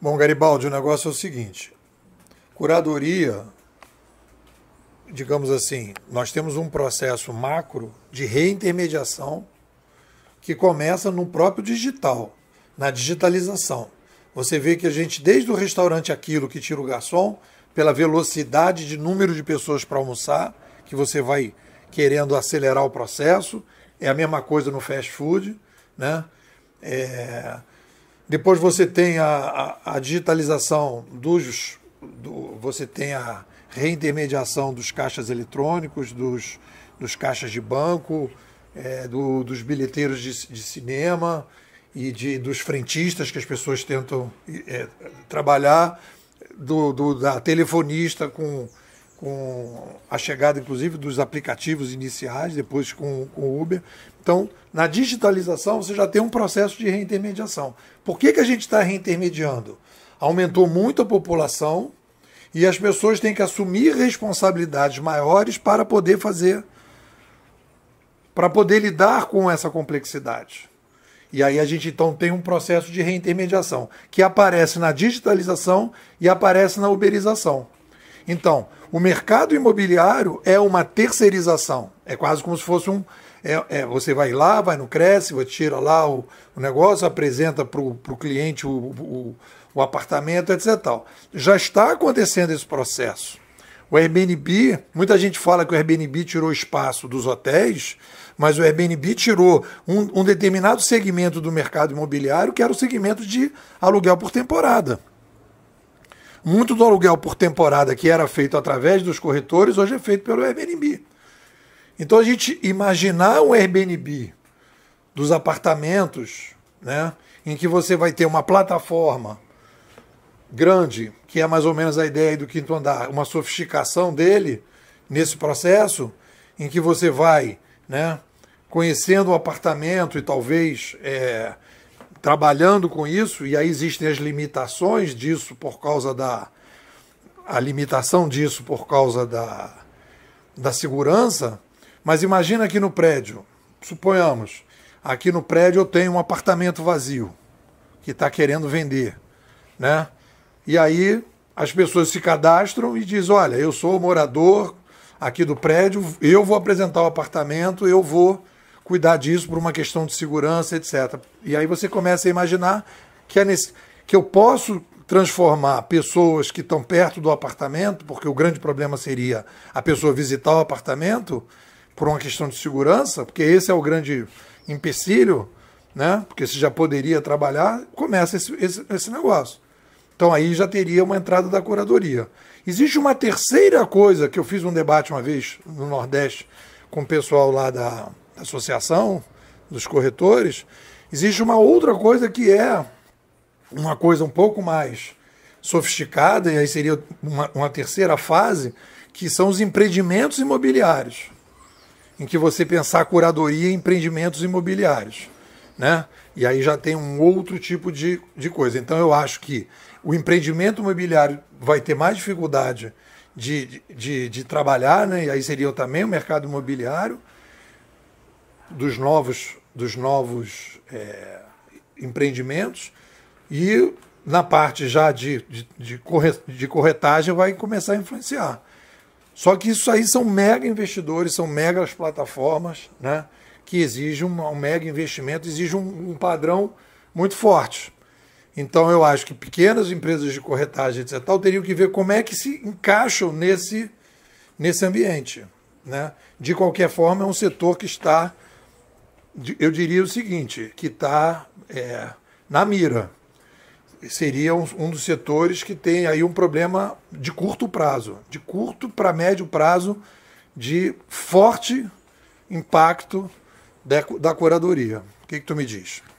Bom, Garibaldi, o negócio é o seguinte: curadoria, digamos assim, nós temos um processo macro de reintermediação que começa no próprio digital, na digitalização. Você vê que a gente, desde o restaurante Aquilo que tira o garçom, pela velocidade de número de pessoas para almoçar, que você vai querendo acelerar o processo, é a mesma coisa no fast food, né? É, depois você tem a, a, a digitalização dos. Do, você tem a reintermediação dos caixas eletrônicos, dos, dos caixas de banco, é, do, dos bilheteiros de, de cinema e de, dos frentistas que as pessoas tentam é, trabalhar, do, do, da telefonista com com a chegada, inclusive, dos aplicativos iniciais, depois com, com o Uber. Então, na digitalização, você já tem um processo de reintermediação. Por que, que a gente está reintermediando? Aumentou muito a população e as pessoas têm que assumir responsabilidades maiores para poder fazer, para poder lidar com essa complexidade. E aí a gente então tem um processo de reintermediação que aparece na digitalização e aparece na uberização. Então, o mercado imobiliário é uma terceirização. É quase como se fosse um. É, é, você vai lá, vai no Cresce, você tira lá o, o negócio, apresenta para o cliente o, o, o apartamento, etc. Tal. Já está acontecendo esse processo. O Airbnb, muita gente fala que o Airbnb tirou espaço dos hotéis, mas o Airbnb tirou um, um determinado segmento do mercado imobiliário, que era o segmento de aluguel por temporada. Muito do aluguel por temporada que era feito através dos corretores, hoje é feito pelo Airbnb. Então a gente imaginar um Airbnb dos apartamentos, né, em que você vai ter uma plataforma grande, que é mais ou menos a ideia do quinto andar, uma sofisticação dele nesse processo, em que você vai, né, conhecendo o apartamento e talvez é, trabalhando com isso, e aí existem as limitações disso por causa da. a limitação disso por causa da, da segurança, mas imagina aqui no prédio, suponhamos, aqui no prédio eu tenho um apartamento vazio que está querendo vender, né? E aí as pessoas se cadastram e diz, olha, eu sou morador aqui do prédio, eu vou apresentar o apartamento, eu vou cuidar disso por uma questão de segurança, etc. E aí você começa a imaginar que, é nesse, que eu posso transformar pessoas que estão perto do apartamento, porque o grande problema seria a pessoa visitar o apartamento por uma questão de segurança, porque esse é o grande empecilho, né? Porque se já poderia trabalhar, começa esse, esse, esse negócio. Então aí já teria uma entrada da curadoria. Existe uma terceira coisa que eu fiz um debate uma vez no Nordeste com o pessoal lá da, da associação, dos corretores, existe uma outra coisa que é uma coisa um pouco mais sofisticada, e aí seria uma, uma terceira fase, que são os empreendimentos imobiliários, em que você pensar curadoria em empreendimentos imobiliários. Né? E aí já tem um outro tipo de, de coisa. Então eu acho que o empreendimento imobiliário vai ter mais dificuldade de, de, de trabalhar, né? e aí seria também o mercado imobiliário dos novos, dos novos é, empreendimentos e na parte já de, de, de corretagem vai começar a influenciar. Só que isso aí são mega investidores, são megas plataformas, né? Que exigem um, um mega investimento, exigem um, um, padrão muito forte. Então eu acho que pequenas empresas de corretagem, etc., tal, teriam que ver como é que se encaixam nesse, nesse ambiente. Né? De qualquer forma, é um setor que está eu diria o seguinte, que está é, na mira. Seria um, um, dos setores que tem aí um problema de curto prazo, de curto para médio prazo, de forte impacto da, da curadoria. O que, que tu me diz?